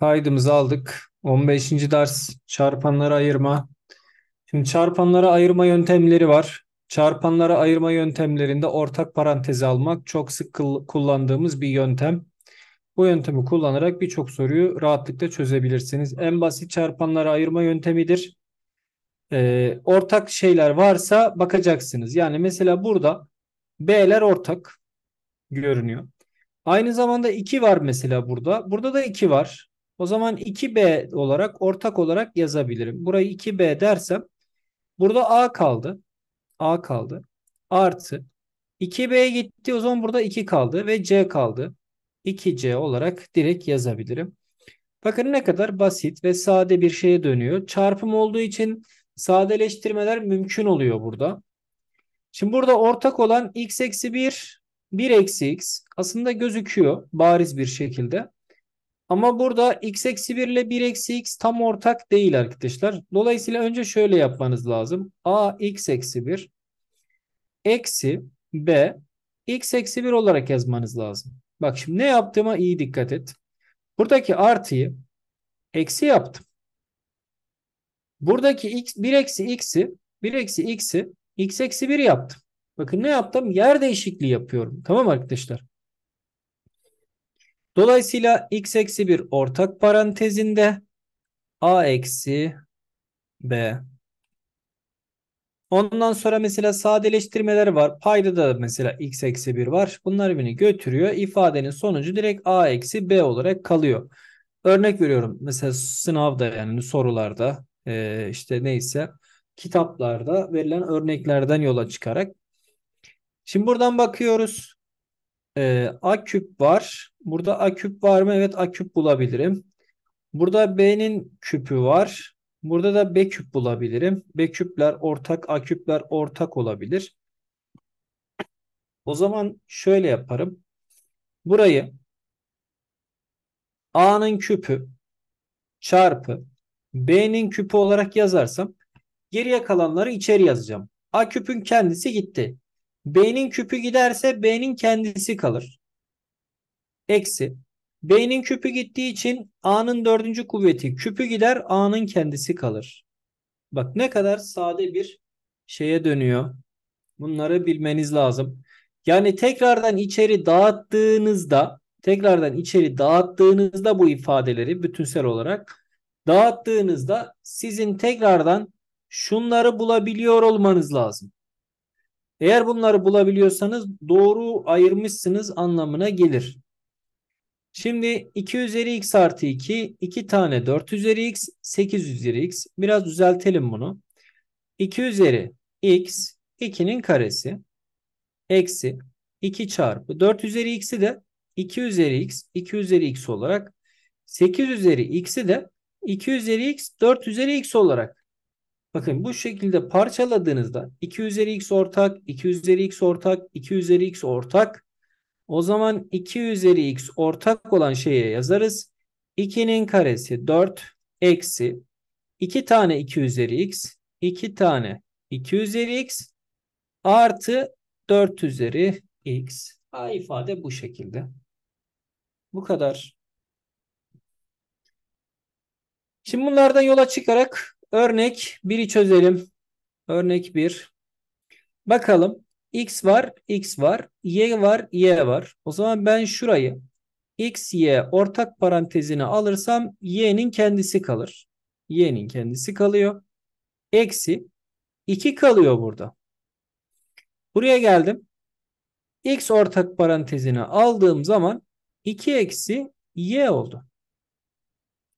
Kaydımızı aldık. 15. ders çarpanlara ayırma. Şimdi çarpanlara ayırma yöntemleri var. Çarpanlara ayırma yöntemlerinde ortak parantezi almak çok sık kullandığımız bir yöntem. Bu yöntemi kullanarak birçok soruyu rahatlıkla çözebilirsiniz. En basit çarpanlara ayırma yöntemidir. Ee, ortak şeyler varsa bakacaksınız. Yani mesela burada B'ler ortak görünüyor. Aynı zamanda 2 var mesela burada. Burada da 2 var. O zaman 2B olarak ortak olarak yazabilirim. Burayı 2B dersem burada A kaldı. A kaldı. Artı 2B gitti o zaman burada 2 kaldı ve C kaldı. 2C olarak direkt yazabilirim. Bakın ne kadar basit ve sade bir şeye dönüyor. Çarpım olduğu için sadeleştirmeler mümkün oluyor burada. Şimdi burada ortak olan x eksi 1, 1 eksi x aslında gözüküyor bariz bir şekilde. Ama burada x eksi 1 ile 1 eksi x tam ortak değil arkadaşlar. Dolayısıyla önce şöyle yapmanız lazım. a x eksi 1 eksi b x eksi 1 olarak yazmanız lazım. Bak şimdi ne yaptığıma iyi dikkat et. Buradaki artıyı eksi yaptım. Buradaki x, 1 eksi x'i 1 eksi x'i x eksi 1 yaptım. Bakın ne yaptım? Yer değişikliği yapıyorum. Tamam arkadaşlar. Dolayısıyla x eksi 1 ortak parantezinde a eksi b. Ondan sonra mesela sadeleştirmeler var. Payda da mesela x eksi 1 var. Bunlar beni götürüyor. İfadenin sonucu direkt a eksi b olarak kalıyor. Örnek veriyorum. Mesela sınavda yani sorularda e, işte neyse kitaplarda verilen örneklerden yola çıkarak. Şimdi buradan bakıyoruz. E, a küp var. Burada a küp var mı? Evet a küp bulabilirim. Burada b'nin küpü var. Burada da b küp bulabilirim. B küpler ortak, a küpler ortak olabilir. O zaman şöyle yaparım. Burayı a'nın küpü çarpı b'nin küpü olarak yazarsam geriye kalanları içeri yazacağım. A küpün kendisi gitti. B'nin küpü giderse B'nin kendisi kalır. Eksi. B'nin küpü gittiği için A'nın dördüncü kuvveti küpü gider A'nın kendisi kalır. Bak ne kadar sade bir şeye dönüyor. Bunları bilmeniz lazım. Yani tekrardan içeri dağıttığınızda tekrardan içeri dağıttığınızda bu ifadeleri bütünsel olarak dağıttığınızda sizin tekrardan şunları bulabiliyor olmanız lazım. Eğer bunları bulabiliyorsanız doğru ayırmışsınız anlamına gelir. Şimdi 2 üzeri x artı 2, 2 tane 4 üzeri x, 8 üzeri x. Biraz düzeltelim bunu. 2 üzeri x, 2'nin karesi. Eksi 2 çarpı 4 üzeri x'i de 2 üzeri x, 2 üzeri x olarak. 8 üzeri x'i de 2 üzeri x, 4 üzeri x olarak. Bakın bu şekilde parçaladığınızda 2 üzeri x ortak, 2 üzeri x ortak, 2 üzeri x ortak o zaman 2 üzeri x ortak olan şeye yazarız. 2'nin karesi 4 eksi 2 tane 2 üzeri x 2 tane 2 üzeri x artı 4 üzeri x. A ifade bu şekilde. Bu kadar. Şimdi bunlardan yola çıkarak örnek 1'i çözelim. Örnek 1. Bakalım X var, X var, Y var, Y var. O zaman ben şurayı X, Y ortak parantezine alırsam Y'nin kendisi kalır. Y'nin kendisi kalıyor. Eksi 2 kalıyor burada. Buraya geldim. X ortak parantezine aldığım zaman 2 eksi Y oldu.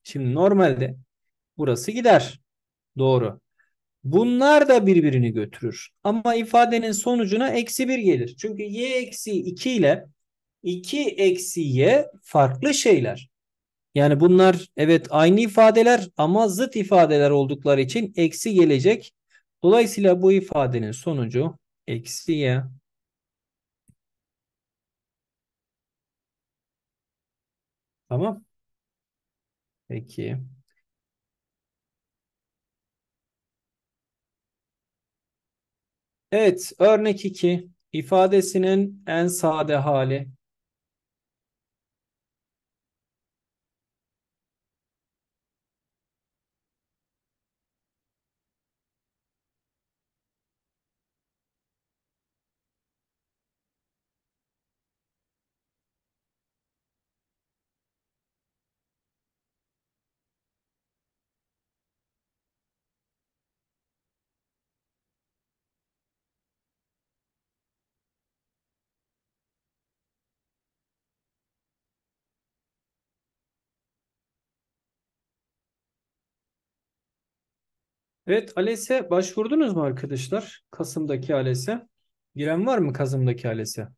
Şimdi normalde burası gider. Doğru. Bunlar da birbirini götürür. Ama ifadenin sonucuna eksi 1 gelir. Çünkü y eksi 2 ile 2 eksi y farklı şeyler. Yani bunlar evet aynı ifadeler ama zıt ifadeler oldukları için eksi gelecek. Dolayısıyla bu ifadenin sonucu eksi y. Tamam. Peki. Evet, örnek 2 ifadesinin en sade hali. Evet ALES'e başvurdunuz mu arkadaşlar? Kasım'daki ALES'e. Giren var mı Kasım'daki ALES'e?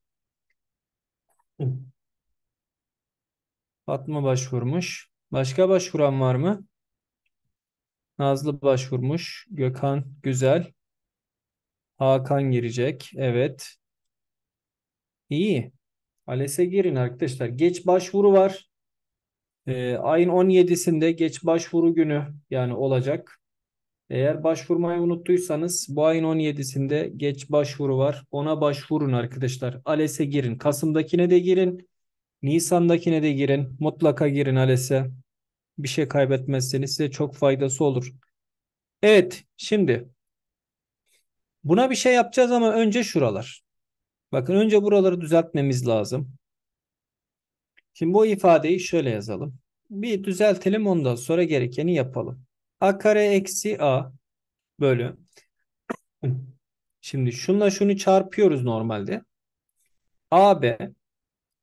Fatma başvurmuş. Başka başvuran var mı? Nazlı başvurmuş. Gökhan güzel. Hakan girecek. Evet. İyi. ALES'e girin arkadaşlar. Geç başvuru var. Ee, ayın 17'sinde geç başvuru günü yani olacak. Eğer başvurmayı unuttuysanız bu ayın 17'sinde geç başvuru var. Ona başvurun arkadaşlar. ALES'e girin. Kasım'dakine de girin. Nisan'dakine de girin. Mutlaka girin ALES'e. Bir şey kaybetmezseniz size çok faydası olur. Evet şimdi buna bir şey yapacağız ama önce şuralar. Bakın önce buraları düzeltmemiz lazım. Şimdi bu ifadeyi şöyle yazalım. Bir düzeltelim ondan sonra gerekeni yapalım a kare eksi a bölü. Şimdi şunla şunu çarpıyoruz normalde. AB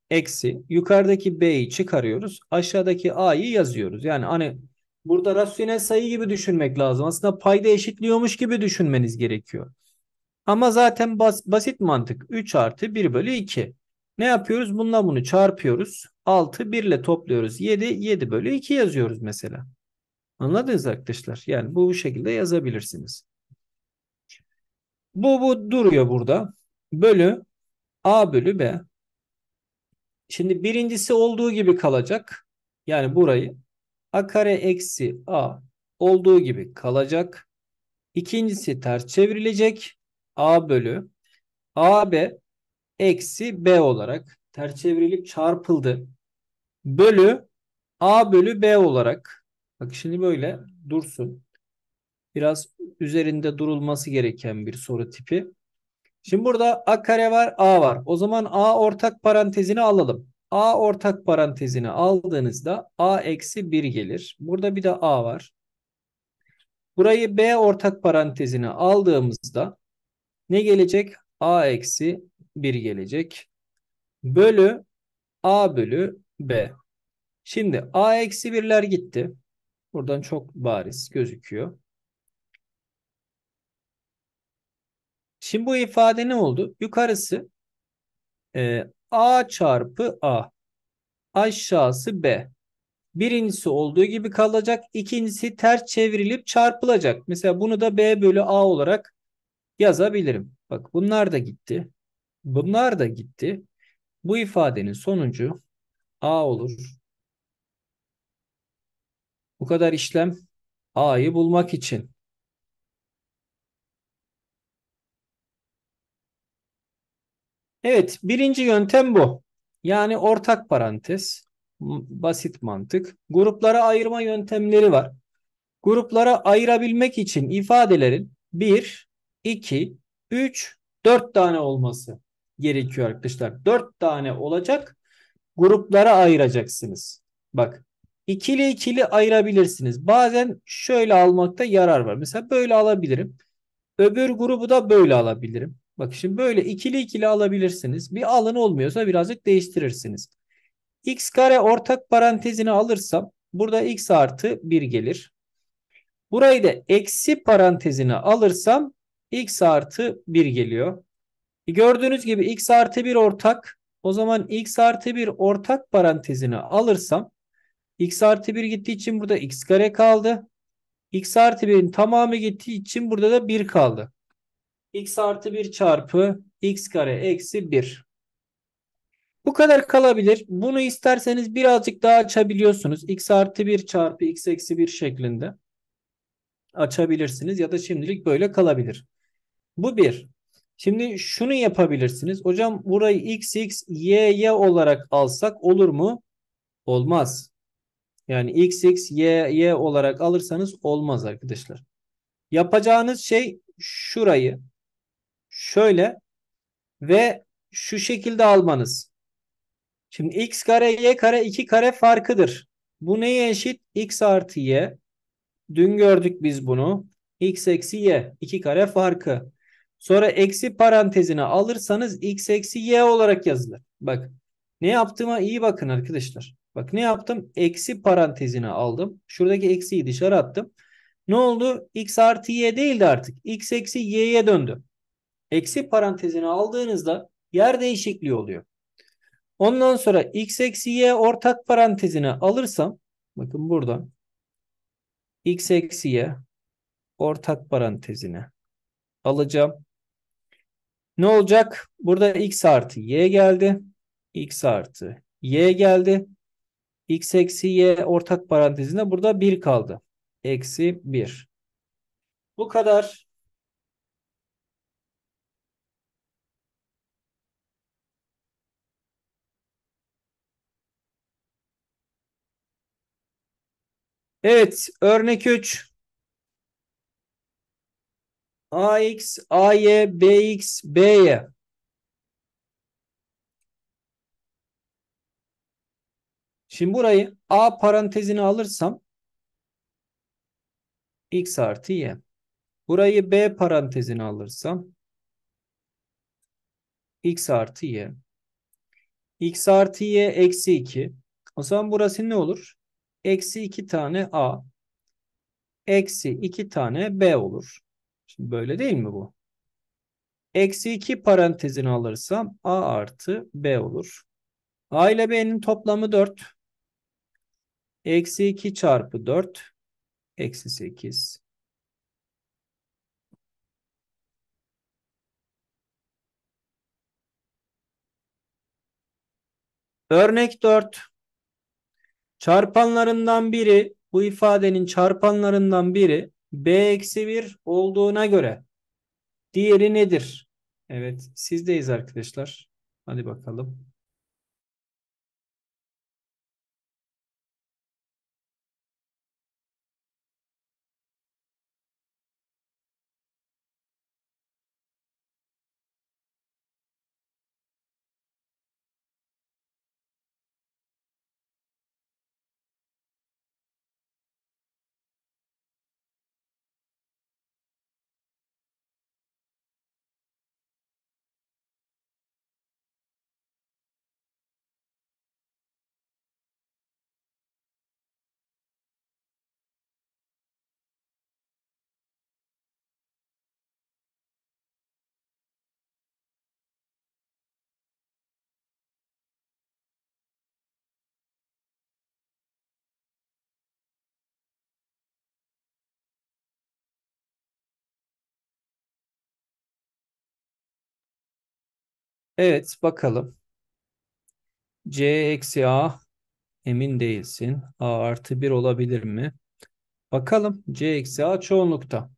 eksi yukarıdaki B'yi çıkarıyoruz. Aşağıdaki A'yı yazıyoruz. Yani hani burada rasyonel sayı gibi düşünmek lazım. Aslında payda eşitliyormuş gibi düşünmeniz gerekiyor. Ama zaten bas, basit mantık 3 artı 1 bölü 2. Ne yapıyoruz? Bununla bunu çarpıyoruz. 6 1 ile topluyoruz. 7 7 bölü 2 yazıyoruz mesela. Anladınız arkadaşlar? Yani bu şekilde yazabilirsiniz. Bu, bu duruyor burada. Bölü A bölü B. Şimdi birincisi olduğu gibi kalacak. Yani burayı A kare eksi A olduğu gibi kalacak. İkincisi ters çevrilecek. A bölü AB eksi B olarak ters çevrilip çarpıldı. Bölü A bölü B olarak Bak şimdi böyle dursun. Biraz üzerinde durulması gereken bir soru tipi. Şimdi burada a kare var, a var. O zaman a ortak parantezini alalım. a ortak parantezini aldığınızda a eksi 1 gelir. Burada bir de a var. Burayı b ortak parantezini aldığımızda ne gelecek? a eksi 1 gelecek. Bölü a bölü b. Şimdi a eksi 1'ler gitti. Buradan çok bariz gözüküyor. Şimdi bu ifade ne oldu? Yukarısı e, A çarpı A. Aşağısı B. Birincisi olduğu gibi kalacak. İkincisi ters çevrilip çarpılacak. Mesela bunu da B bölü A olarak yazabilirim. Bak bunlar da gitti. Bunlar da gitti. Bu ifadenin sonucu A olur. Bu kadar işlem A'yı bulmak için. Evet, birinci yöntem bu. Yani ortak parantez, basit mantık. Gruplara ayırma yöntemleri var. Gruplara ayırabilmek için ifadelerin 1, 2, 3, 4 tane olması gerekiyor arkadaşlar. 4 tane olacak. Gruplara ayıracaksınız. Bak İkili ikili ayırabilirsiniz. Bazen şöyle almakta yarar var. Mesela böyle alabilirim. Öbür grubu da böyle alabilirim. Bak şimdi böyle ikili ikili alabilirsiniz. Bir alın olmuyorsa birazcık değiştirirsiniz. X kare ortak parantezini alırsam burada x artı 1 gelir. Burayı da eksi parantezini alırsam x artı 1 geliyor. E, gördüğünüz gibi x artı 1 ortak. O zaman x artı 1 ortak parantezini alırsam X artı 1 gittiği için burada x kare kaldı. X artı 1'in tamamı gittiği için burada da 1 kaldı. X artı 1 çarpı x kare eksi 1. Bu kadar kalabilir. Bunu isterseniz birazcık daha açabiliyorsunuz. X artı 1 çarpı x eksi 1 şeklinde açabilirsiniz ya da şimdilik böyle kalabilir. Bu bir. Şimdi şunu yapabilirsiniz. Hocam burayı x x y y olarak alsak olur mu? Olmaz. Yani x x y y olarak alırsanız olmaz arkadaşlar. Yapacağınız şey şurayı şöyle ve şu şekilde almanız. Şimdi x kare y kare 2 kare farkıdır. Bu neye eşit? x artı y. Dün gördük biz bunu. x eksi y 2 kare farkı. Sonra eksi parantezine alırsanız x eksi y olarak yazılır. Bak ne yaptığıma iyi bakın arkadaşlar. Bak ne yaptım? Eksi parantezine aldım. Şuradaki eksiyi dışarı attım. Ne oldu? X artı Y değildi artık. X eksi Y'ye döndü. Eksi parantezine aldığınızda yer değişikliği oluyor. Ondan sonra X eksi Y ortak parantezine alırsam bakın burada X eksi Y ortak parantezine alacağım. Ne olacak? Burada X artı Y geldi. X artı Y geldi x eksi y ortak parantezinde burada 1 kaldı. Eksi 1. Bu kadar. Evet, örnek 3. AX, AY, BX, BY. Şimdi burayı A parantezine alırsam x artı y. Burayı B parantezine alırsam x artı y. x artı y eksi 2. O zaman burası ne olur? Eksi 2 tane a. Eksi 2 tane b olur. Şimdi böyle değil mi bu? Eksi 2 parantezini alırsam a artı b olur. a ile b'nin toplamı 4. Eksi 2 çarpı 4. Eksi 8. Örnek 4. Çarpanlarından biri bu ifadenin çarpanlarından biri b eksi 1 olduğuna göre diğeri nedir? Evet sizdeyiz arkadaşlar. Hadi bakalım. Evet bakalım. C eksi A emin değilsin. A artı 1 olabilir mi? Bakalım C eksi A çoğunlukta.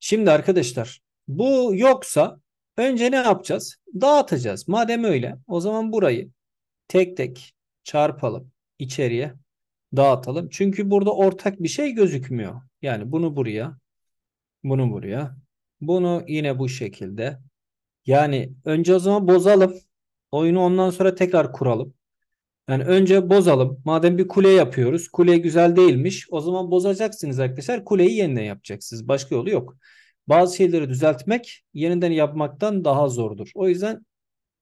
Şimdi arkadaşlar bu yoksa önce ne yapacağız? Dağıtacağız. Madem öyle o zaman burayı tek tek çarpalım içeriye dağıtalım. Çünkü burada ortak bir şey gözükmüyor. Yani bunu buraya, bunu buraya, bunu yine bu şekilde, yani önce o zaman bozalım. Oyunu ondan sonra tekrar kuralım. Yani önce bozalım. Madem bir kule yapıyoruz. Kule güzel değilmiş. O zaman bozacaksınız arkadaşlar. Kuleyi yeniden yapacaksınız. Başka yolu yok. Bazı şeyleri düzeltmek yeniden yapmaktan daha zordur. O yüzden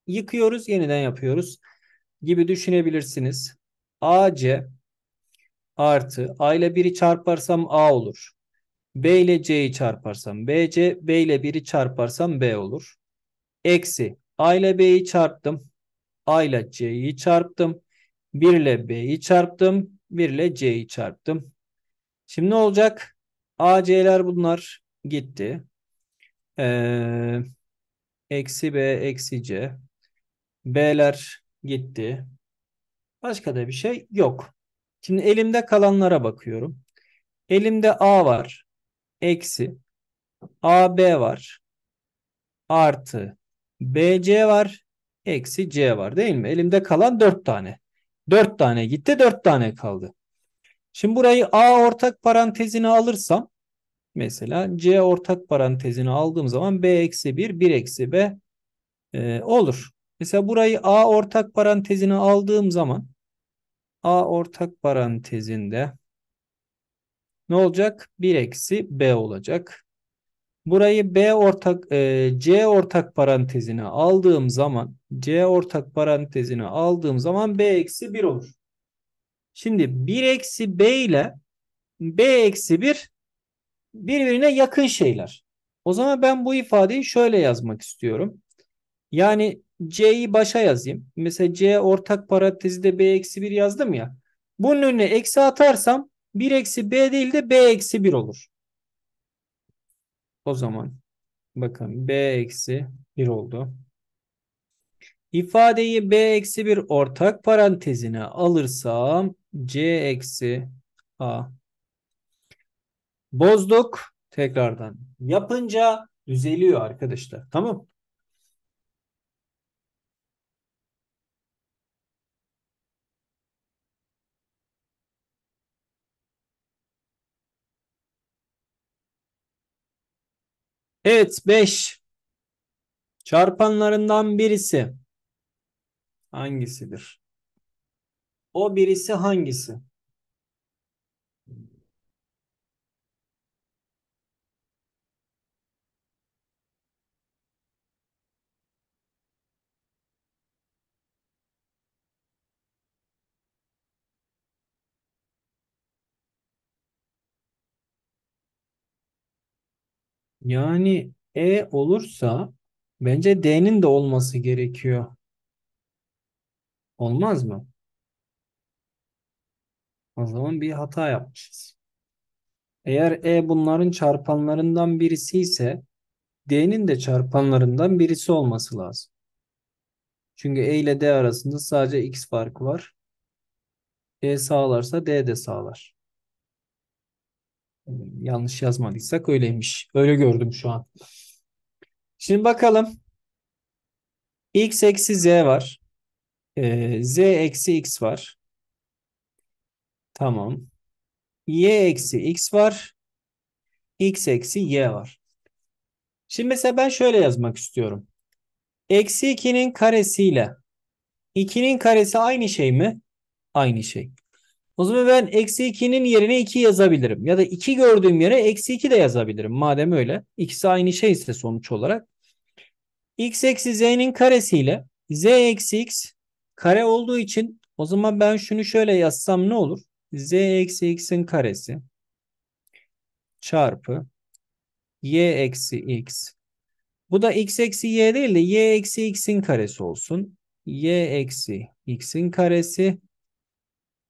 yıkıyoruz, yeniden yapıyoruz gibi düşünebilirsiniz. AC artı A ile 1'i çarparsam A olur. B ile C'yi çarparsam BC, B ile 1'i çarparsam B olur. Eksi A ile B'yi çarptım. A ile C'yi çarptım. 1 ile B'yi çarptım. 1 ile C'yi çarptım. Şimdi ne olacak? A, C'ler bunlar gitti. Ee, eksi B, eksi C. B'ler gitti. Başka da bir şey yok. Şimdi elimde kalanlara bakıyorum. Elimde A var. Eksi. a b var. Artı BC var. Eksi C var değil mi? Elimde kalan 4 tane. 4 tane gitti 4 tane kaldı. Şimdi burayı A ortak parantezine alırsam mesela C ortak parantezine aldığım zaman B eksi 1 1 eksi B e, olur. Mesela burayı A ortak parantezine aldığım zaman A ortak parantezinde ne olacak? 1 eksi B olacak. Burayı B ortak e, C ortak parantezine aldığım zaman C ortak parantezine aldığım zaman B eksi 1 olur. Şimdi 1 eksi B ile B eksi 1 birbirine yakın şeyler. O zaman ben bu ifadeyi şöyle yazmak istiyorum. Yani C'yi başa yazayım. Mesela C ortak parantezide B eksi 1 yazdım ya. Bunun önüne eksi atarsam 1 eksi B değil de B eksi 1 olur. O zaman bakın b eksi 1 oldu. İfadeyi b eksi 1 ortak parantezine alırsam c eksi a. Bozduk tekrardan. Yapınca düzeliyor arkadaşlar. Tamam. Evet 5. Çarpanlarından birisi hangisidir? O birisi hangisi? Yani E olursa bence D'nin de olması gerekiyor. Olmaz mı? O zaman bir hata yapmışız. Eğer E bunların çarpanlarından birisi ise D'nin de çarpanlarından birisi olması lazım. Çünkü E ile D arasında sadece X farkı var. E sağlarsa D de sağlar. Ee, yanlış yazmadıysak öyleymiş. Öyle gördüm şu an. Şimdi bakalım. X eksi Z var. Ee, Z eksi X var. Tamam. Y eksi X var. X eksi Y var. Şimdi mesela ben şöyle yazmak istiyorum. Eksi 2'nin karesiyle 2'nin karesi aynı şey mi? Aynı şey. O zaman ben eksi 2'nin yerine 2 yazabilirim. Ya da 2 gördüğüm yere eksi 2 de yazabilirim. Madem öyle. İkisi aynı şey ise sonuç olarak. x eksi z'nin karesiyle z eksi x kare olduğu için o zaman ben şunu şöyle yazsam ne olur? z eksi x'in karesi çarpı y eksi x. Bu da x eksi y değil de y eksi x'in karesi olsun. y eksi x'in karesi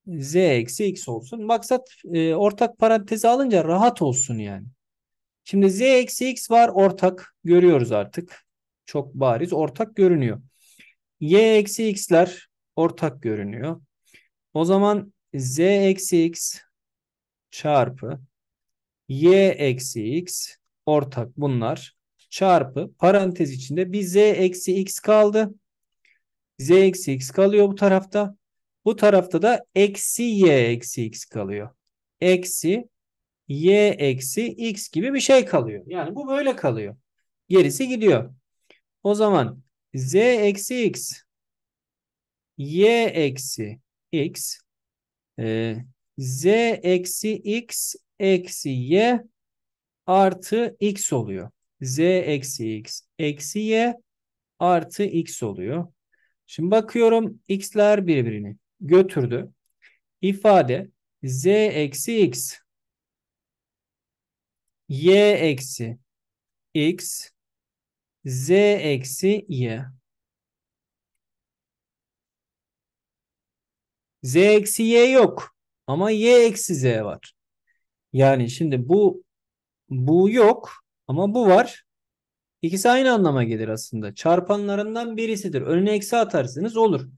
z eksi x olsun. Maksat e, ortak parantezi alınca rahat olsun yani. Şimdi z eksi x var ortak görüyoruz artık. Çok bariz ortak görünüyor. y eksi x'ler ortak görünüyor. O zaman z eksi x çarpı y eksi x ortak bunlar çarpı parantez içinde bir z eksi x kaldı. z eksi x kalıyor bu tarafta. Bu tarafta da eksi y eksi x kalıyor. Eksi y eksi x gibi bir şey kalıyor. Yani bu böyle kalıyor. Gerisi gidiyor. O zaman z eksi x y eksi x e, z eksi x eksi y artı x oluyor. z eksi x eksi y artı x oluyor. Şimdi bakıyorum x'ler birbirini götürdü. İfade z eksi x y eksi x z eksi y z eksi y yok ama y eksi z var. Yani şimdi bu bu yok ama bu var. İkisi aynı anlama gelir aslında. Çarpanlarından birisidir. Önüne eksi atarsınız olur.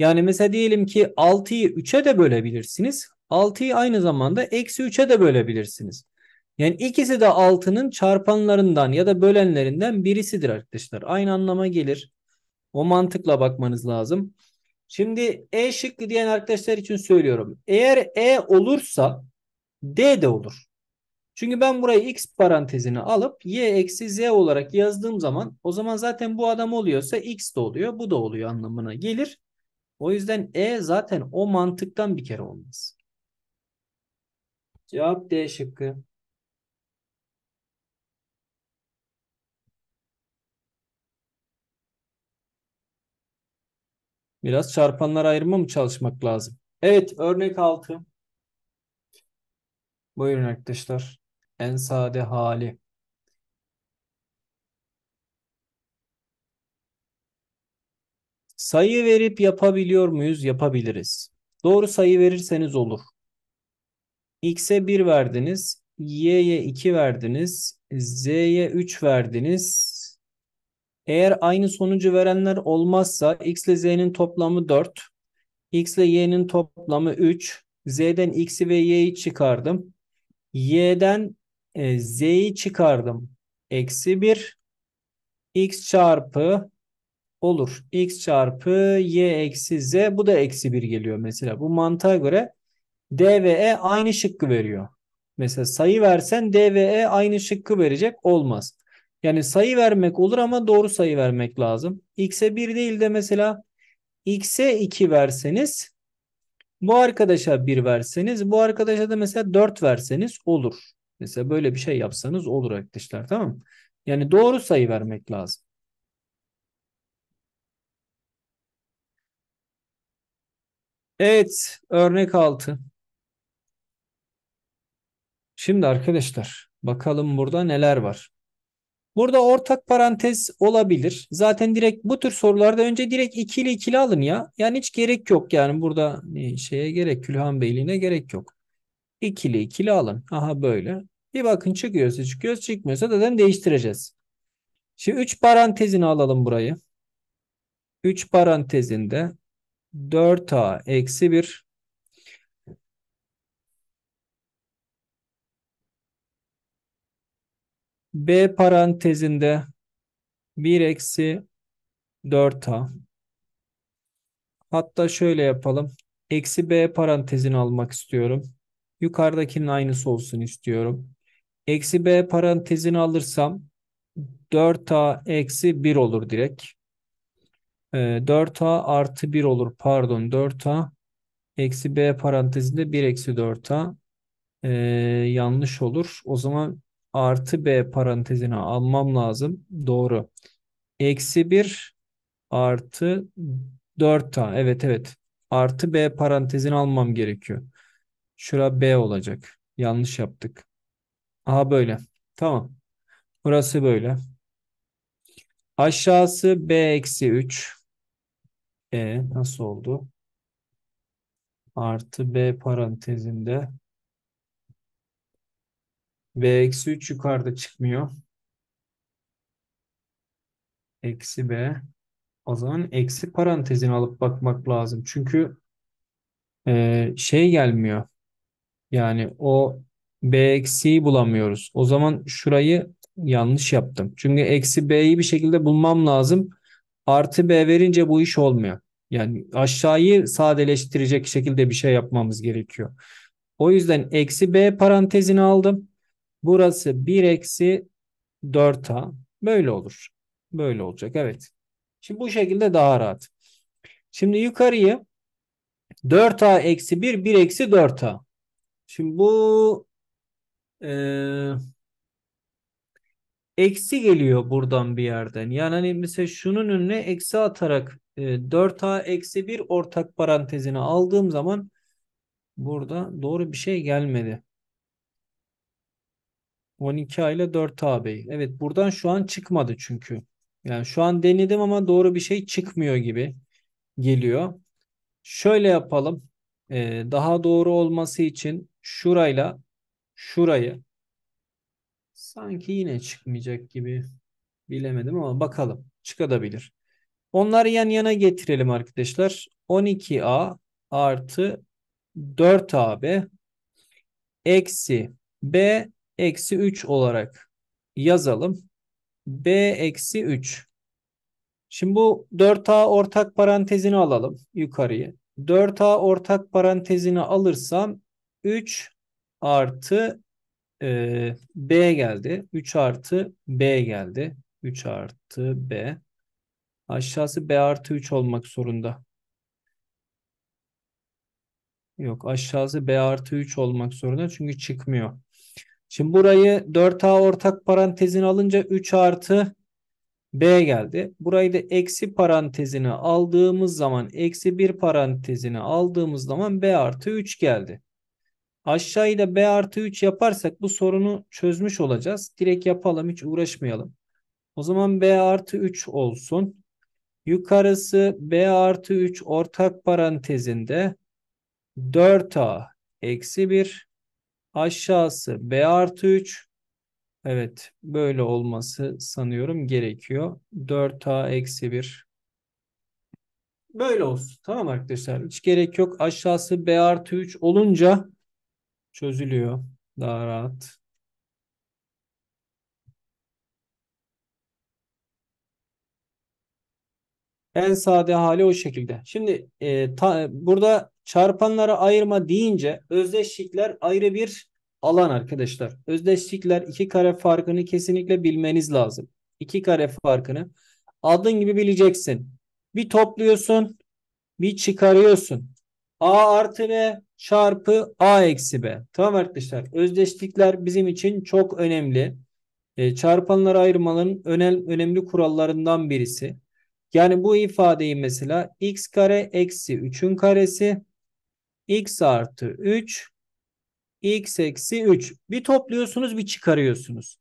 Yani mesela diyelim ki 6'yı 3'e de bölebilirsiniz. 6'yı aynı zamanda eksi 3'e de bölebilirsiniz. Yani ikisi de 6'nın çarpanlarından ya da bölenlerinden birisidir arkadaşlar. Aynı anlama gelir. O mantıkla bakmanız lazım. Şimdi E şıkkı diyen arkadaşlar için söylüyorum. Eğer E olursa D de olur. Çünkü ben burayı x parantezine alıp y eksi z olarak yazdığım zaman o zaman zaten bu adam oluyorsa x de oluyor bu da oluyor anlamına gelir. O yüzden E zaten o mantıktan bir kere olmaz. Cevap D şıkkı. Biraz çarpanlar ayırma mı çalışmak lazım? Evet örnek 6. Buyurun arkadaşlar. En sade hali. Sayı verip yapabiliyor muyuz? Yapabiliriz. Doğru sayı verirseniz olur. X'e 1 verdiniz. Y'ye 2 verdiniz. Z'ye 3 verdiniz. Eğer aynı sonucu verenler olmazsa X ile Z'nin toplamı 4. X ile Y'nin toplamı 3. Z'den X'i ve Y'yi çıkardım. Y'den e, Z'yi çıkardım. Eksi 1. X çarpı olur. X çarpı Y eksi Z bu da eksi 1 geliyor mesela. Bu mantığa göre D ve E aynı şıkkı veriyor. Mesela sayı versen D ve E aynı şıkkı verecek olmaz. Yani sayı vermek olur ama doğru sayı vermek lazım. X'e 1 değil de mesela X'e 2 verseniz bu arkadaşa 1 verseniz bu arkadaşa da mesela 4 verseniz olur. Mesela böyle bir şey yapsanız olur arkadaşlar tamam mı? Yani doğru sayı vermek lazım. Evet, örnek 6. Şimdi arkadaşlar bakalım burada neler var. Burada ortak parantez olabilir. Zaten direkt bu tür sorularda önce direkt ikili ikili alın ya. Yani hiç gerek yok yani burada e, şeye gerek Külhan Beyliğine gerek yok. İkili ikili alın. Aha böyle. Bir bakın çıkıyorsa çıkıyor çıkmıyorsa zaten değiştireceğiz. Şimdi 3 parantezini alalım burayı. 3 parantezinde 4a eksi 1 b parantezinde 1 eksi 4a hatta şöyle yapalım eksi b parantezini almak istiyorum yukarıdakinin aynısı olsun istiyorum eksi b parantezini alırsam 4a eksi 1 olur direkt e, ee, 4a artı 1 olur pardon 4a eksi b parantezinde 1 eksi 4a e, ee, yanlış olur. O zaman artı b parantezine almam lazım. Doğru. Eksi 1 artı 4a evet evet artı b parantezini almam gerekiyor. Şura b olacak. Yanlış yaptık. Aha böyle. Tamam. Burası böyle. Aşağısı b eksi 3. E nasıl oldu? Artı B parantezinde B eksi 3 yukarıda çıkmıyor. Eksi B. O zaman eksi parantezini alıp bakmak lazım. Çünkü e, şey gelmiyor. Yani o B eksiyi bulamıyoruz. O zaman şurayı yanlış yaptım. Çünkü eksi B'yi bir şekilde bulmam lazım artı B verince bu iş olmuyor. Yani aşağıyı sadeleştirecek şekilde bir şey yapmamız gerekiyor. O yüzden eksi B parantezini aldım. Burası 1 eksi 4A. Böyle olur. Böyle olacak. Evet. Şimdi bu şekilde daha rahat. Şimdi yukarıyı 4A eksi 1, 1 eksi 4A. Şimdi bu e, eksi geliyor buradan bir yerden. Yani hani mesela şunun önüne eksi atarak e, 4a eksi 1 ortak parantezine aldığım zaman burada doğru bir şey gelmedi. 12a ile 4a bey. Evet buradan şu an çıkmadı çünkü. Yani şu an denedim ama doğru bir şey çıkmıyor gibi geliyor. Şöyle yapalım. E, daha doğru olması için şurayla şurayı Sanki yine çıkmayacak gibi. Bilemedim ama bakalım. Çıkabilir. Onları yan yana getirelim arkadaşlar. 12A artı 4AB eksi B eksi 3 olarak yazalım. B eksi 3. Şimdi bu 4A ortak parantezini alalım yukarıyı. 4A ortak parantezini alırsam 3 artı e, ee, B geldi. 3 artı B geldi. 3 artı B. Aşağısı B artı 3 olmak zorunda. Yok aşağısı B artı 3 olmak zorunda çünkü çıkmıyor. Şimdi burayı 4A ortak parantezine alınca 3 artı B geldi. Burayı da eksi parantezine aldığımız zaman eksi 1 parantezine aldığımız zaman B artı 3 geldi. Aşağıyı da b artı 3 yaparsak bu sorunu çözmüş olacağız. Direkt yapalım hiç uğraşmayalım. O zaman b artı 3 olsun. Yukarısı b artı 3 ortak parantezinde 4a eksi 1. Aşağısı b artı 3. Evet böyle olması sanıyorum gerekiyor. 4a eksi 1. Böyle olsun. Tamam arkadaşlar hiç gerek yok. Aşağısı b artı 3 olunca çözülüyor daha rahat. En sade hali o şekilde. Şimdi e, ta, burada çarpanlara ayırma deyince özdeşlikler ayrı bir alan arkadaşlar. Özdeşlikler iki kare farkını kesinlikle bilmeniz lazım. İki kare farkını adın gibi bileceksin. Bir topluyorsun, bir çıkarıyorsun. A artı B çarpı A eksi B. Tamam arkadaşlar. Özdeşlikler bizim için çok önemli. E, çarpanları ayırmanın önem, önemli kurallarından birisi. Yani bu ifadeyi mesela x kare eksi 3'ün karesi x artı 3 x eksi 3. Bir topluyorsunuz bir çıkarıyorsunuz.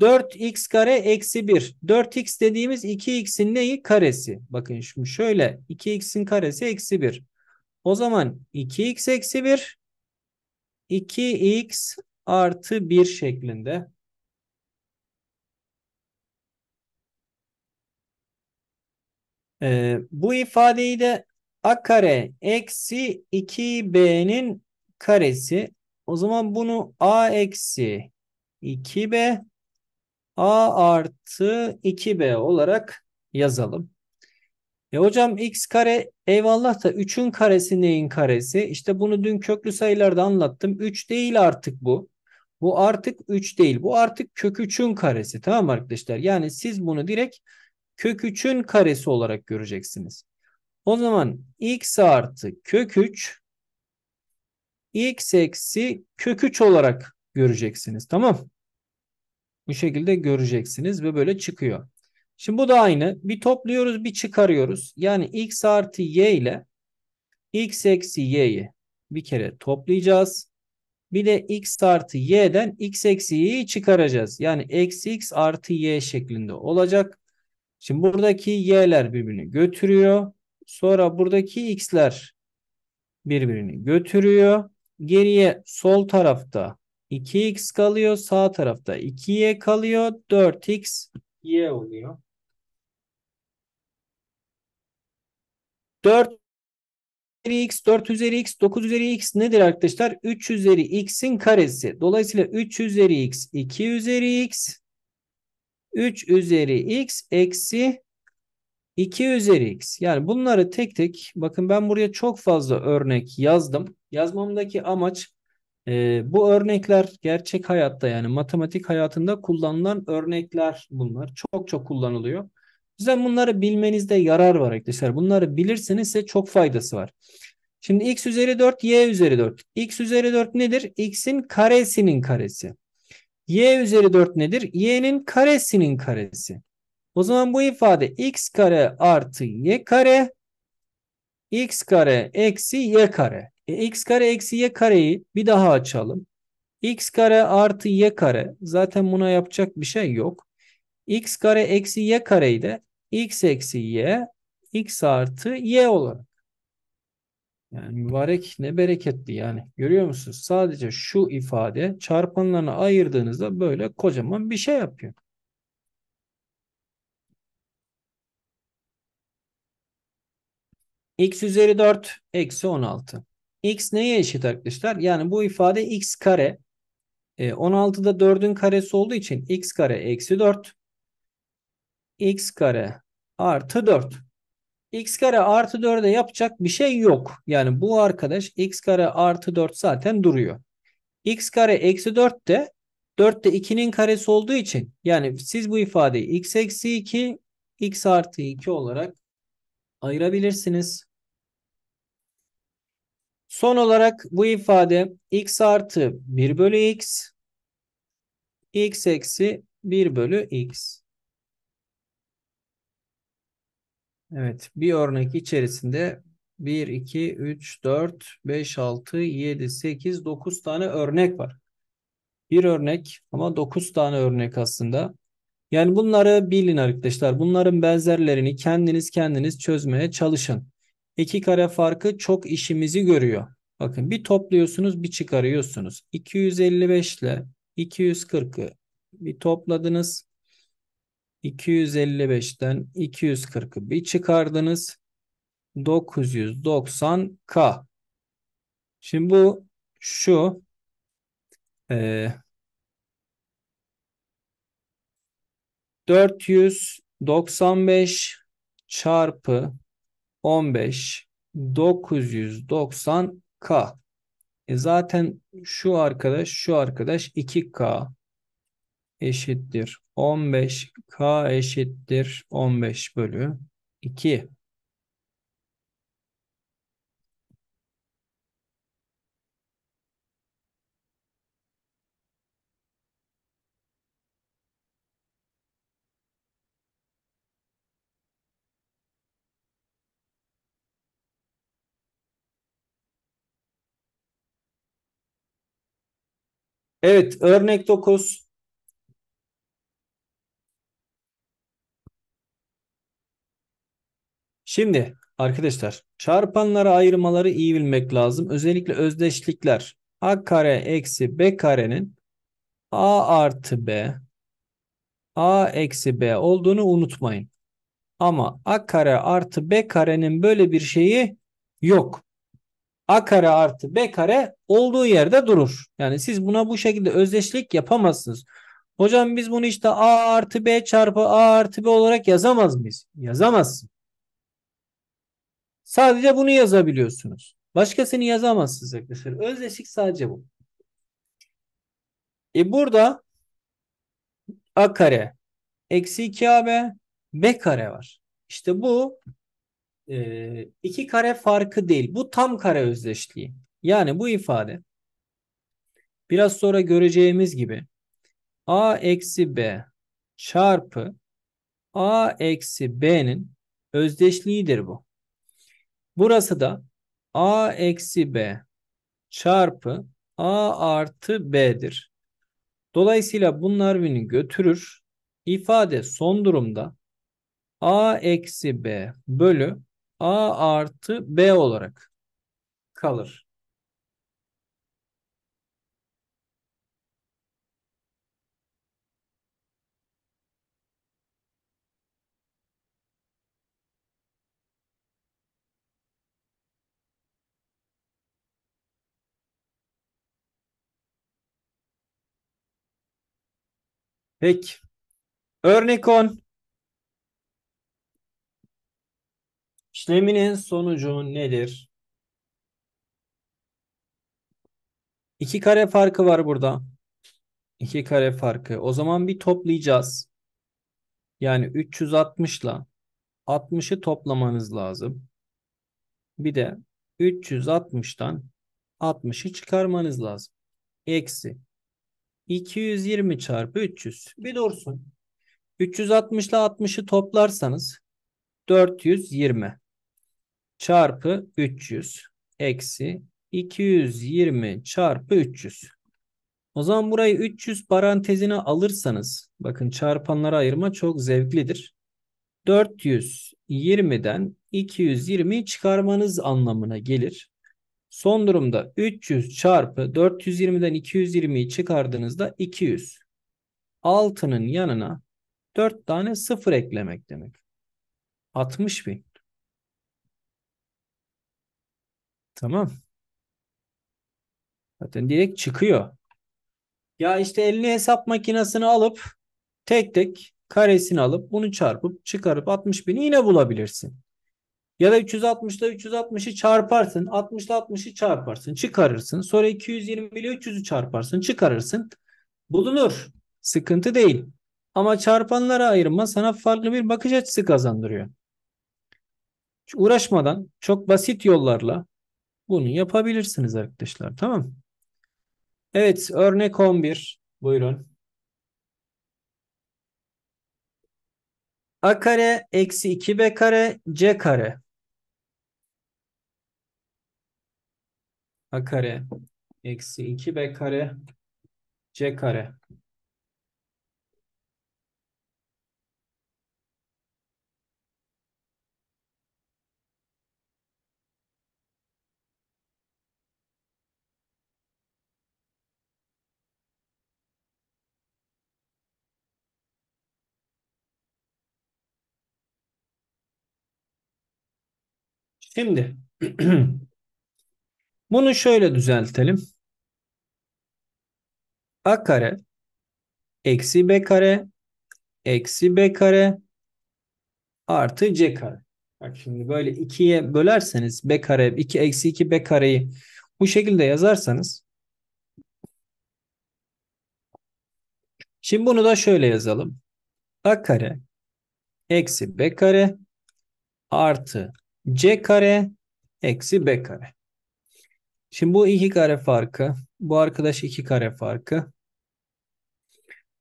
4x kare eksi 1. 4x dediğimiz 2x'in neyi? Karesi. Bakın şimdi şöyle 2x'in karesi eksi 1. O zaman 2x eksi 1 2x artı 1 şeklinde. Ee, bu ifadeyi de a kare eksi 2b'nin karesi. O zaman bunu a eksi 2b a artı 2b olarak yazalım. E hocam x kare eyvallah da 3'ün karesi neyin karesi? İşte bunu dün köklü sayılarda anlattım. 3 değil artık bu. Bu artık 3 değil. Bu artık kök 3'ün karesi. Tamam arkadaşlar? Yani siz bunu direkt kök 3'ün karesi olarak göreceksiniz. O zaman x artı kök 3 x eksi kök 3 olarak göreceksiniz. Tamam Bu şekilde göreceksiniz ve böyle çıkıyor. Şimdi bu da aynı. Bir topluyoruz bir çıkarıyoruz. Yani x artı y ile x eksi y'yi bir kere toplayacağız. Bir de x artı y'den x eksi y'yi çıkaracağız. Yani eksi x artı y şeklinde olacak. Şimdi buradaki y'ler birbirini götürüyor. Sonra buradaki x'ler birbirini götürüyor. Geriye sol tarafta 2x kalıyor. Sağ tarafta 2y kalıyor. 4x y oluyor. 4 üzeri x, 4 üzeri x, 9 üzeri x nedir arkadaşlar? 3 üzeri x'in karesi. Dolayısıyla 3 üzeri x, 2 üzeri x, 3 üzeri x eksi 2 üzeri x. Yani bunları tek tek bakın ben buraya çok fazla örnek yazdım. Yazmamdaki amaç e, bu örnekler gerçek hayatta yani matematik hayatında kullanılan örnekler bunlar. Çok çok kullanılıyor yüzden bunları bilmenizde yarar var arkadaşlar. Bunları bilirseniz size çok faydası var. Şimdi x üzeri 4, y üzeri 4. x üzeri 4 nedir? x'in karesinin karesi. y üzeri 4 nedir? y'nin karesinin karesi. O zaman bu ifade x kare artı y kare x kare eksi y kare. E, x kare eksi y kareyi bir daha açalım. x kare artı y kare. Zaten buna yapacak bir şey yok. x kare eksi y kareyi de x eksi y x artı y olarak. Yani mübarek ne bereketli yani. Görüyor musunuz? Sadece şu ifade çarpanlarını ayırdığınızda böyle kocaman bir şey yapıyor. x üzeri 4 eksi 16. x neye eşit arkadaşlar? Yani bu ifade x kare. E, 16'da 4'ün karesi olduğu için x kare eksi 4 x kare artı 4. x kare artı 4'e yapacak bir şey yok. Yani bu arkadaş x kare artı 4 zaten duruyor. x kare eksi 4 de 4 de 2'nin karesi olduğu için yani siz bu ifadeyi x eksi 2 x artı 2 olarak ayırabilirsiniz. Son olarak bu ifade x artı 1 bölü x x eksi 1 bölü x. Evet, bir örnek içerisinde 1, 2, 3, 4, 5, 6, 7, 8, 9 tane örnek var. Bir örnek ama 9 tane örnek aslında. Yani bunları bilin arkadaşlar. Bunların benzerlerini kendiniz kendiniz çözmeye çalışın. İki kare farkı çok işimizi görüyor. Bakın bir topluyorsunuz bir çıkarıyorsunuz. 255 ile 240'ı bir topladınız. 255'ten 240'ı bir çıkardınız. 990K. Şimdi bu şu e, 495 çarpı 15 990K. E zaten şu arkadaş şu arkadaş 2K eşittir 15. K eşittir 15 bölü 2. Evet, örnek 9. Şimdi arkadaşlar çarpanlara ayırmaları iyi bilmek lazım. Özellikle özdeşlikler a kare eksi b karenin a artı b a eksi b olduğunu unutmayın. Ama a kare artı b karenin böyle bir şeyi yok. a kare artı b kare olduğu yerde durur. Yani siz buna bu şekilde özdeşlik yapamazsınız. Hocam biz bunu işte a artı b çarpı a artı b olarak yazamaz mıyız? Yazamazsın. Sadece bunu yazabiliyorsunuz. Başkasını yazamazsınız arkadaşlar. Özdeşik sadece bu. E burada a kare eksi 2ab b kare var. İşte bu e, iki kare farkı değil. Bu tam kare özdeşliği. Yani bu ifade biraz sonra göreceğimiz gibi a eksi b çarpı a eksi b'nin özdeşliğidir bu. Burası da a eksi b çarpı a artı b'dir. Dolayısıyla bunlar birbirini götürür. İfade son durumda a eksi b bölü a artı b olarak kalır. Peki. Örnek 10. İşleminin sonucu nedir? 2 kare farkı var burada. 2 kare farkı. O zaman bir toplayacağız. Yani 360 ile 60'ı toplamanız lazım. Bir de 360'tan 60'ı çıkarmanız lazım. Eksi 220 çarpı 300. Bir dursun. 360 ile 60'ı toplarsanız 420 çarpı 300 eksi 220 çarpı 300. O zaman burayı 300 parantezine alırsanız bakın çarpanlara ayırma çok zevklidir. 420'den 220'yi çıkarmanız anlamına gelir. Son durumda 300 çarpı 420'den 220'yi çıkardığınızda 200. 6'nın yanına 4 tane sıfır eklemek demek. 60 bin. Tamam. Zaten direkt çıkıyor. Ya işte elini hesap makinesini alıp tek tek karesini alıp bunu çarpıp çıkarıp 60 bini yine bulabilirsin. Ya da ile 360'ı çarparsın. 60 ile 60'ı çarparsın. Çıkarırsın. Sonra 220 ile 300'ü çarparsın. Çıkarırsın. Bulunur. Sıkıntı değil. Ama çarpanlara ayırma sana farklı bir bakış açısı kazandırıyor. Hiç uğraşmadan çok basit yollarla bunu yapabilirsiniz arkadaşlar. Tamam Evet örnek 11. Buyurun. A kare eksi 2b kare c kare a kare eksi 2b kare c kare. Şimdi Bunu şöyle düzeltelim. A kare eksi B kare eksi B kare artı C kare. Bak şimdi böyle 2'ye bölerseniz B kare 2 eksi 2 B kareyi bu şekilde yazarsanız Şimdi bunu da şöyle yazalım. A kare eksi B kare artı C kare eksi B kare. Şimdi bu iki kare farkı. Bu arkadaş iki kare farkı.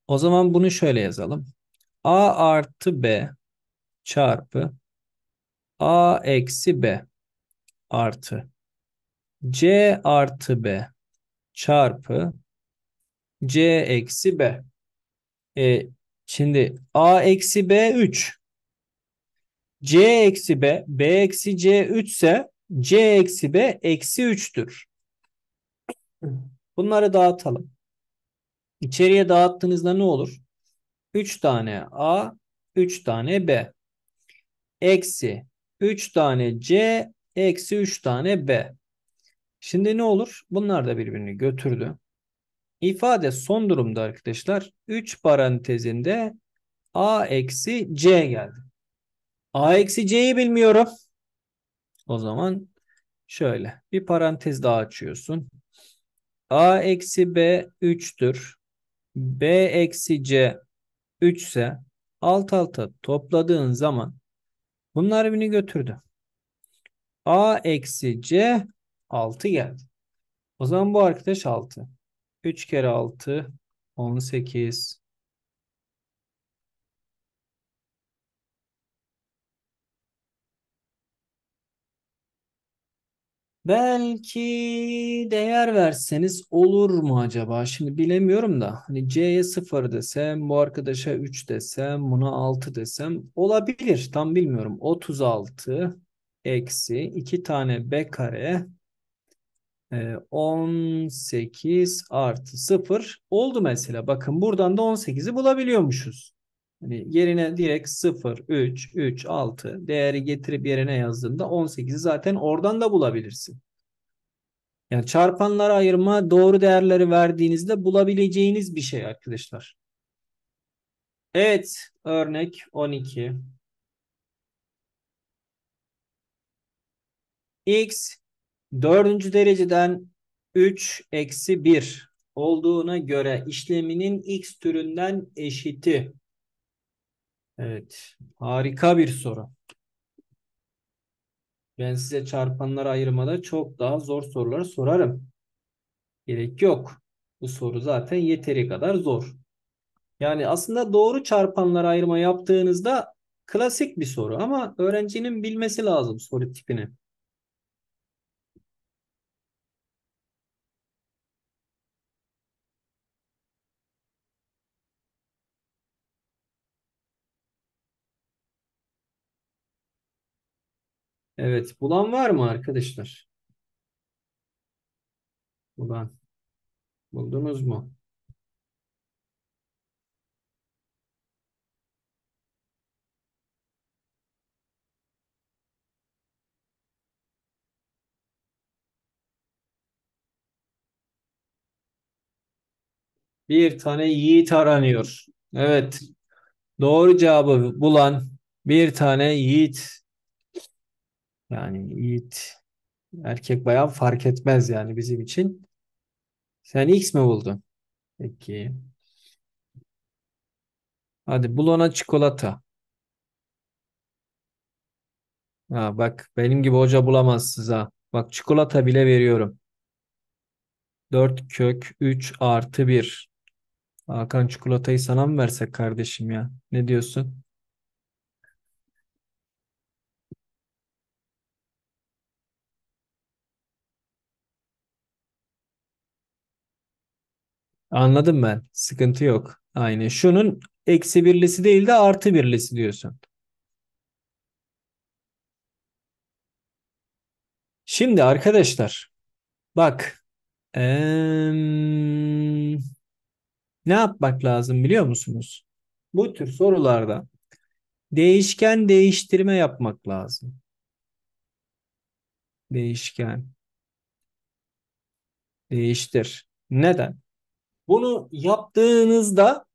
O zaman bunu şöyle yazalım. A artı B çarpı A eksi B artı C artı B çarpı C eksi B. E, şimdi A eksi B 3. C eksi B, B eksi C 3 ise C eksi B eksi 3'tür. Bunları dağıtalım. İçeriye dağıttığınızda ne olur? 3 tane A, 3 tane B. Eksi 3 tane C, eksi 3 tane B. Şimdi ne olur? Bunlar da birbirini götürdü. İfade son durumda arkadaşlar. 3 parantezinde A eksi C geldi. A eksi C'yi bilmiyorum. O zaman şöyle bir parantez daha açıyorsun. A eksi B 3'tür. B eksi C 3 ise alt alta topladığın zaman bunlar birini götürdü. A eksi C 6 geldi. O zaman bu arkadaş 6. 3 kere 6 18. Belki değer verseniz olur mu acaba? Şimdi bilemiyorum da hani C'ye 0 desem, bu arkadaşa 3 desem, buna 6 desem olabilir. Tam bilmiyorum. 36 eksi 2 tane B kare 18 e, artı 0 oldu mesela. Bakın buradan da 18'i bulabiliyormuşuz. Hani yerine direkt 0, 3, 3, 6 değeri getirip yerine yazdığında 18'i zaten oradan da bulabilirsin. Yani çarpanlara ayırma doğru değerleri verdiğinizde bulabileceğiniz bir şey arkadaşlar. Evet örnek 12. X 4. dereceden 3 eksi 1 olduğuna göre işleminin x türünden eşiti Evet. Harika bir soru. Ben size çarpanları ayırmada çok daha zor sorular sorarım. Gerek yok. Bu soru zaten yeteri kadar zor. Yani aslında doğru çarpanlar ayırma yaptığınızda klasik bir soru ama öğrencinin bilmesi lazım soru tipini. Evet. Bulan var mı arkadaşlar? Bulan. Buldunuz mu? Bir tane yiğit aranıyor. Evet. Doğru cevabı bulan bir tane yiğit yani Yiğit erkek bayan fark etmez yani bizim için. Sen X mi buldun? Peki. Hadi bul çikolata. Ha bak benim gibi hoca bulamazsınız ha. Bak çikolata bile veriyorum. 4 kök 3 artı 1. Hakan çikolatayı sana mı versek kardeşim ya? Ne diyorsun? Anladım ben. Sıkıntı yok. Aynı, Şunun eksi birlisi değil de artı birlisi diyorsun. Şimdi arkadaşlar bak em, ne yapmak lazım biliyor musunuz? Bu tür sorularda değişken değiştirme yapmak lazım. Değişken değiştir. Neden? Bunu yaptığınızda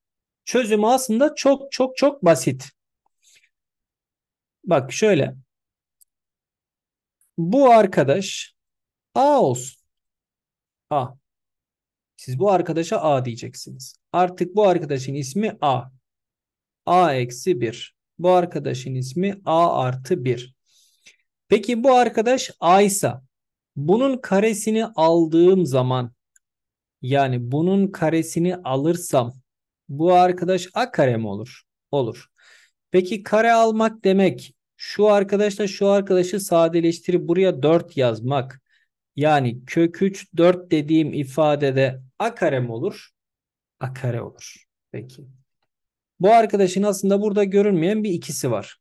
çözüm aslında çok çok çok basit. Bak şöyle. Bu arkadaş A olsun. A. Siz bu arkadaşa A diyeceksiniz. Artık bu arkadaşın ismi A. A eksi 1. Bu arkadaşın ismi A artı 1. Peki bu arkadaş A ise bunun karesini aldığım zaman yani bunun karesini alırsam bu arkadaş a kare mi olur? Olur. Peki kare almak demek şu arkadaşla şu arkadaşı sadeleştirip buraya 4 yazmak. Yani kök 3 4 dediğim ifadede a kare mi olur? A kare olur. Peki. Bu arkadaşın aslında burada görünmeyen bir ikisi var.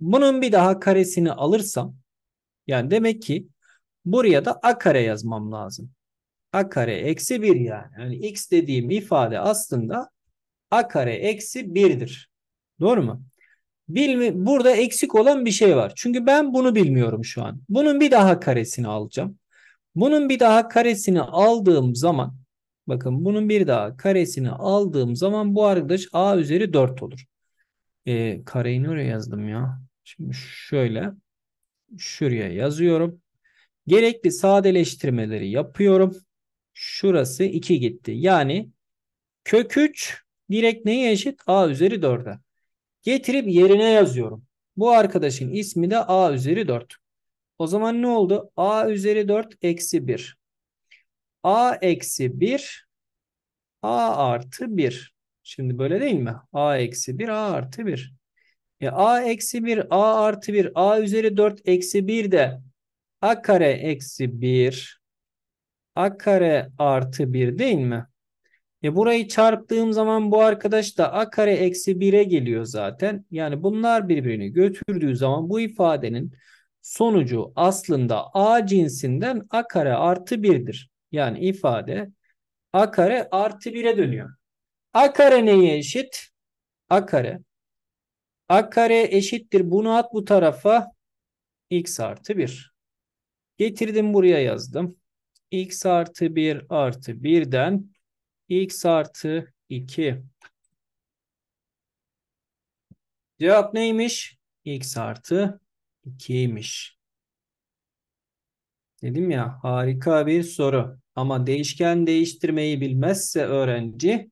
Bunun bir daha karesini alırsam yani demek ki buraya da a kare yazmam lazım a kare eksi 1 yani. Yani x dediğim ifade aslında a kare eksi 1'dir. Doğru mu? Bilmi burada eksik olan bir şey var. Çünkü ben bunu bilmiyorum şu an. Bunun bir daha karesini alacağım. Bunun bir daha karesini aldığım zaman bakın bunun bir daha karesini aldığım zaman bu arkadaş a üzeri 4 olur. E, kareyi nereye yazdım ya? Şimdi şöyle şuraya yazıyorum. Gerekli sadeleştirmeleri yapıyorum. Şurası 2 gitti. Yani kök 3 direkt neye eşit? A üzeri 4'e. Getirip yerine yazıyorum. Bu arkadaşın ismi de A üzeri 4. O zaman ne oldu? A üzeri 4 eksi 1. A eksi 1 A artı 1. Şimdi böyle değil mi? A eksi 1 A artı 1. E A eksi 1 A artı 1 A üzeri 4 eksi 1 de A kare eksi 1 a kare artı 1 değil mi? E burayı çarptığım zaman bu arkadaş da a kare eksi 1'e geliyor zaten. Yani bunlar birbirini götürdüğü zaman bu ifadenin sonucu aslında a cinsinden a kare artı 1'dir. Yani ifade a kare artı 1'e dönüyor. a kare neye eşit? a kare. a kare eşittir. Bunu at bu tarafa x artı 1. Getirdim buraya yazdım x artı 1 artı 1'den x artı 2. Cevap neymiş? x artı 2'ymiş. Dedim ya harika bir soru. Ama değişken değiştirmeyi bilmezse öğrenci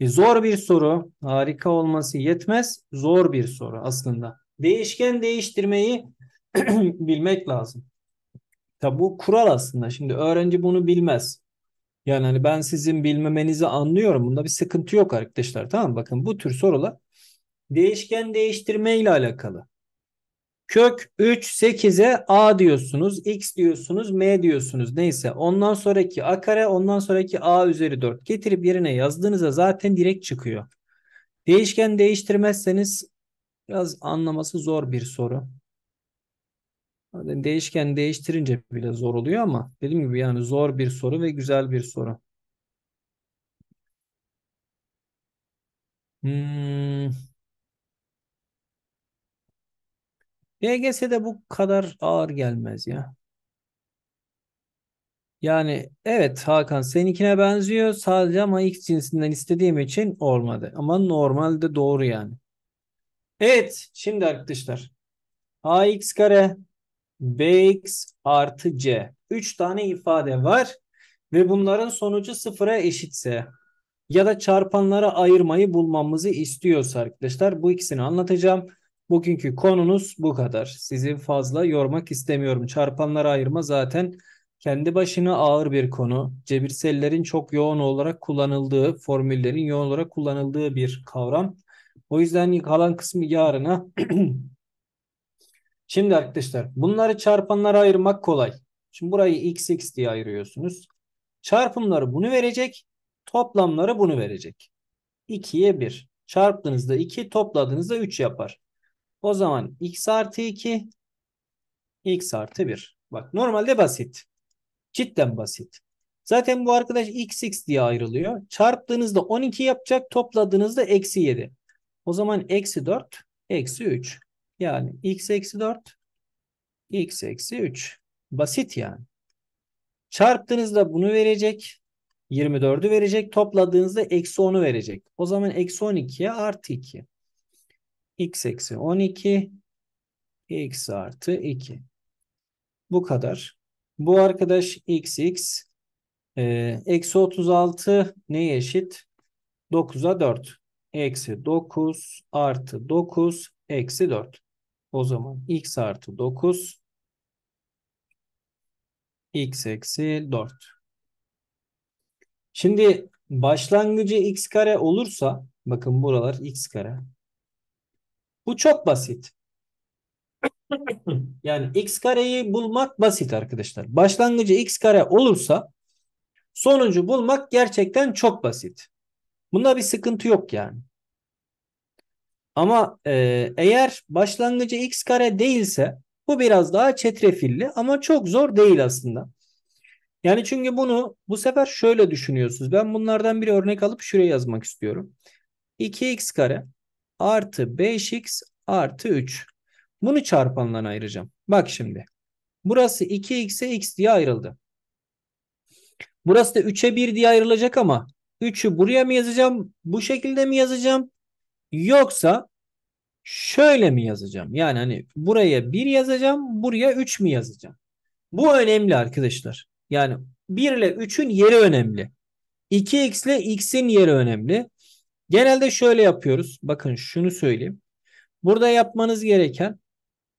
e, zor bir soru. Harika olması yetmez. Zor bir soru aslında. Değişken değiştirmeyi bilmek lazım. Tabi bu kural aslında. Şimdi öğrenci bunu bilmez. Yani hani ben sizin bilmemenizi anlıyorum. Bunda bir sıkıntı yok arkadaşlar. Tamam mı? Bakın bu tür sorular değişken değiştirme ile alakalı. Kök 3 8'e a diyorsunuz, x diyorsunuz, m diyorsunuz neyse. Ondan sonraki a kare, ondan sonraki a üzeri 4 getirip yerine yazdığınızda zaten direkt çıkıyor. Değişken değiştirmezseniz biraz anlaması zor bir soru. Hani değişken değiştirince bile zor oluyor ama dediğim gibi yani zor bir soru ve güzel bir soru. Hmm. E de bu kadar ağır gelmez ya. Yani evet Hakan seninkine benziyor sadece ama X cinsinden istediğim için olmadı. Ama normalde doğru yani. Evet şimdi arkadaşlar. AX kare bx artı c. 3 tane ifade var ve bunların sonucu sıfıra eşitse ya da çarpanlara ayırmayı bulmamızı istiyorsa arkadaşlar bu ikisini anlatacağım. Bugünkü konunuz bu kadar. Sizi fazla yormak istemiyorum. Çarpanlara ayırma zaten kendi başına ağır bir konu. Cebirsellerin çok yoğun olarak kullanıldığı, formüllerin yoğun olarak kullanıldığı bir kavram. O yüzden kalan kısmı yarına Şimdi arkadaşlar bunları çarpanlara ayırmak kolay. Şimdi burayı x x diye ayırıyorsunuz. Çarpımları bunu verecek. Toplamları bunu verecek. 2'ye 1. Çarptığınızda 2 topladığınızda 3 yapar. O zaman x artı 2 x artı 1. Bak normalde basit. Cidden basit. Zaten bu arkadaş x x diye ayrılıyor. Çarptığınızda 12 yapacak. Topladığınızda eksi 7. O zaman eksi 4 eksi 3. Yani x eksi 4, x eksi 3. Basit yani. Çarptığınızda bunu verecek. 24'ü verecek. Topladığınızda eksi 10'u verecek. O zaman eksi 12'ye artı 2. x eksi 12, x artı 2. Bu kadar. Bu arkadaş x x e, eksi 36 neye eşit? 9'a 4. Eksi 9 artı 9 eksi 4. O zaman x artı 9 x eksi 4. Şimdi başlangıcı x kare olursa bakın buralar x kare. Bu çok basit. Yani x kareyi bulmak basit arkadaşlar. Başlangıcı x kare olursa sonucu bulmak gerçekten çok basit. Bunda bir sıkıntı yok yani. Ama e, eğer başlangıcı x kare değilse bu biraz daha çetrefilli ama çok zor değil aslında. Yani çünkü bunu bu sefer şöyle düşünüyorsunuz. Ben bunlardan bir örnek alıp şuraya yazmak istiyorum. 2x kare artı 5x artı 3. Bunu çarpanlarına ayıracağım. Bak şimdi. Burası 2x'e x diye ayrıldı. Burası da 3'e 1 diye ayrılacak ama 3'ü buraya mı yazacağım? Bu şekilde mi yazacağım? Yoksa şöyle mi yazacağım? Yani hani buraya 1 yazacağım, buraya 3 mü yazacağım? Bu önemli arkadaşlar. Yani 1 ile 3'ün yeri önemli. 2x ile x'in yeri önemli. Genelde şöyle yapıyoruz. Bakın şunu söyleyeyim. Burada yapmanız gereken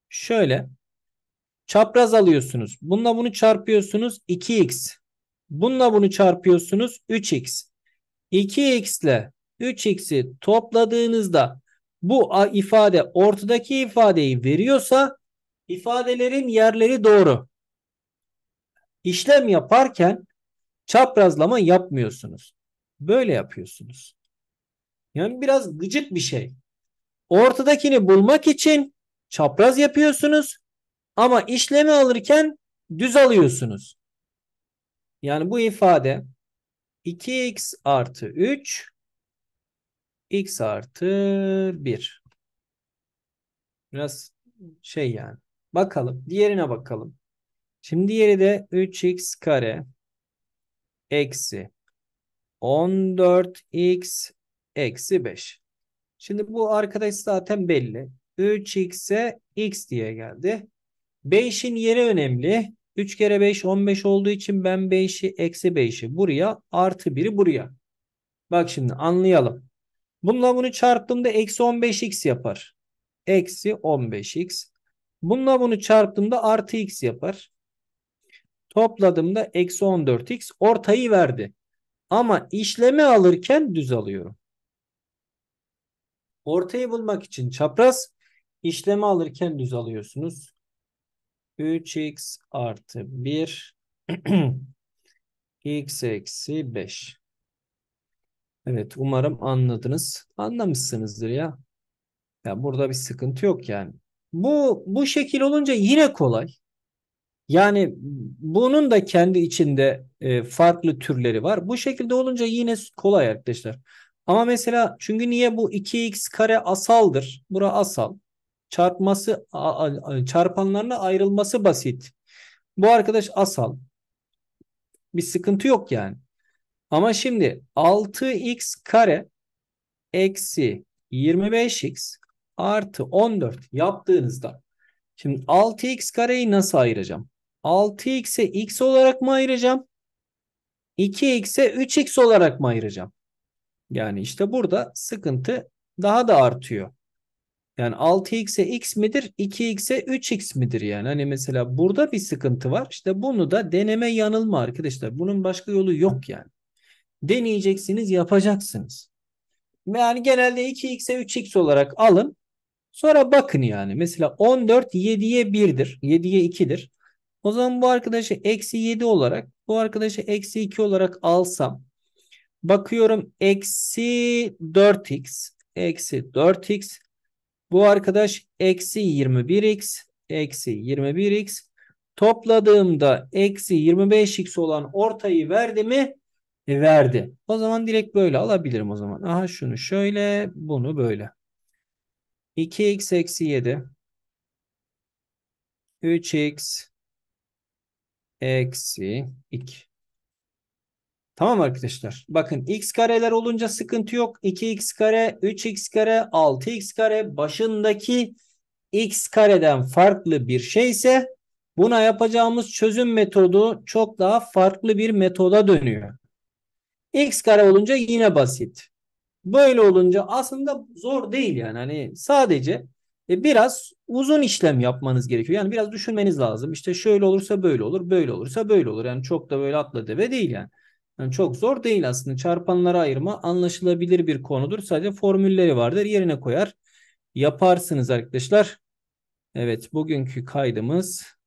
şöyle. Çapraz alıyorsunuz. Bununla bunu çarpıyorsunuz 2x. Bununla bunu çarpıyorsunuz 3x. 2x ile 3x'i topladığınızda bu ifade ortadaki ifadeyi veriyorsa ifadelerin yerleri doğru. İşlem yaparken çaprazlama yapmıyorsunuz. Böyle yapıyorsunuz. Yani biraz gıcık bir şey. Ortadakini bulmak için çapraz yapıyorsunuz ama işlemi alırken düz alıyorsunuz. Yani bu ifade 2x artı 3 x artı 1. Biraz şey yani. Bakalım. Diğerine bakalım. Şimdi diğeri de 3x kare eksi 14x eksi 5. Şimdi bu arkadaş zaten belli. 3x'e x diye geldi. 5'in yeri önemli. 3 kere 5 15 olduğu için ben 5'i eksi 5'i buraya artı 1'i buraya. Bak şimdi anlayalım. Bununla bunu çarptığımda eksi 15x yapar. Eksi 15x. Bununla bunu çarptığımda artı x yapar. Topladığımda eksi 14x ortayı verdi. Ama işleme alırken düz alıyorum. Ortayı bulmak için çapraz işleme alırken düz alıyorsunuz. 3x artı 1 x eksi 5. Evet, umarım anladınız. Anlamışsınızdır ya. Ya burada bir sıkıntı yok yani. Bu bu şekil olunca yine kolay. Yani bunun da kendi içinde e, farklı türleri var. Bu şekilde olunca yine kolay arkadaşlar. Ama mesela çünkü niye bu 2x kare asaldır? Bura asal. Çarpması çarpanlarına ayrılması basit. Bu arkadaş asal. Bir sıkıntı yok yani. Ama şimdi 6x kare eksi 25x artı 14 yaptığınızda şimdi 6x kareyi nasıl ayıracağım? 6x'e x olarak mı ayıracağım? 2x'e 3x olarak mı ayıracağım? Yani işte burada sıkıntı daha da artıyor. Yani 6x'e x midir? 2x'e 3x midir? Yani hani mesela burada bir sıkıntı var. İşte bunu da deneme yanılma arkadaşlar. Bunun başka yolu yok yani deneyeceksiniz, yapacaksınız. Yani genelde 2x'e 3x olarak alın. Sonra bakın yani. Mesela 14 7'ye 1'dir. 7'ye 2'dir. O zaman bu arkadaşı eksi 7 olarak bu arkadaşı eksi 2 olarak alsam bakıyorum eksi 4x eksi 4x bu arkadaş eksi 21x eksi 21x topladığımda eksi 25x olan ortayı verdi mi e, verdi. O zaman direkt böyle alabilirim o zaman. Aha şunu şöyle, bunu böyle. 2x eksi 7. 3x eksi 2. Tamam arkadaşlar. Bakın x kareler olunca sıkıntı yok. 2x kare, 3x kare, 6x kare başındaki x kareden farklı bir şeyse buna yapacağımız çözüm metodu çok daha farklı bir metoda dönüyor. X kare olunca yine basit. Böyle olunca aslında zor değil yani. Hani sadece e, biraz uzun işlem yapmanız gerekiyor. Yani biraz düşünmeniz lazım. İşte şöyle olursa böyle olur, böyle olursa böyle olur. Yani çok da böyle atla deve değil yani. Yani çok zor değil aslında. Çarpanlara ayırma anlaşılabilir bir konudur. Sadece formülleri vardır. Yerine koyar. Yaparsınız arkadaşlar. Evet bugünkü kaydımız